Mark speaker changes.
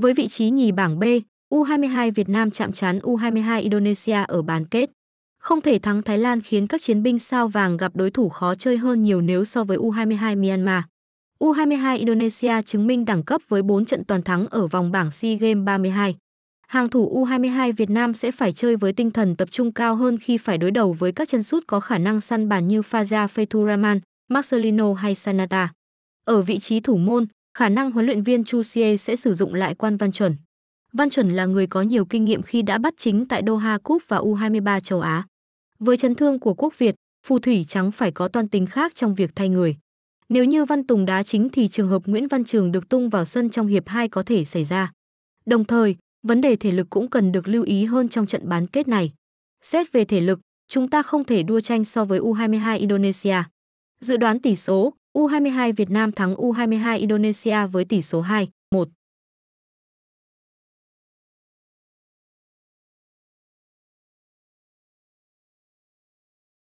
Speaker 1: Với vị trí nhì bảng B, U22 Việt Nam chạm trán U22 Indonesia ở bán kết. Không thể thắng Thái Lan khiến các chiến binh sao vàng gặp đối thủ khó chơi hơn nhiều nếu so với U22 Myanmar. U22 Indonesia chứng minh đẳng cấp với 4 trận toàn thắng ở vòng bảng SEA Games 32. Hàng thủ U22 Việt Nam sẽ phải chơi với tinh thần tập trung cao hơn khi phải đối đầu với các chân sút có khả năng săn bàn như Faja Fethuraman, Marcelino hay Sanata. Ở vị trí thủ môn, khả năng huấn luyện viên Chu Xie sẽ sử dụng lại quan Văn Chuẩn. Văn Chuẩn là người có nhiều kinh nghiệm khi đã bắt chính tại Doha Cup và U23 châu Á. Với chấn thương của quốc Việt, phù thủy trắng phải có toan tính khác trong việc thay người. Nếu như Văn Tùng đá chính thì trường hợp Nguyễn Văn Trường được tung vào sân trong hiệp 2 có thể xảy ra. Đồng thời, vấn đề thể lực cũng cần được lưu ý hơn trong trận bán kết này. Xét về thể lực, chúng ta không thể đua tranh so với U22 Indonesia. Dự đoán tỷ số U22 Việt Nam thắng U22 Indonesia với tỷ số 2-1.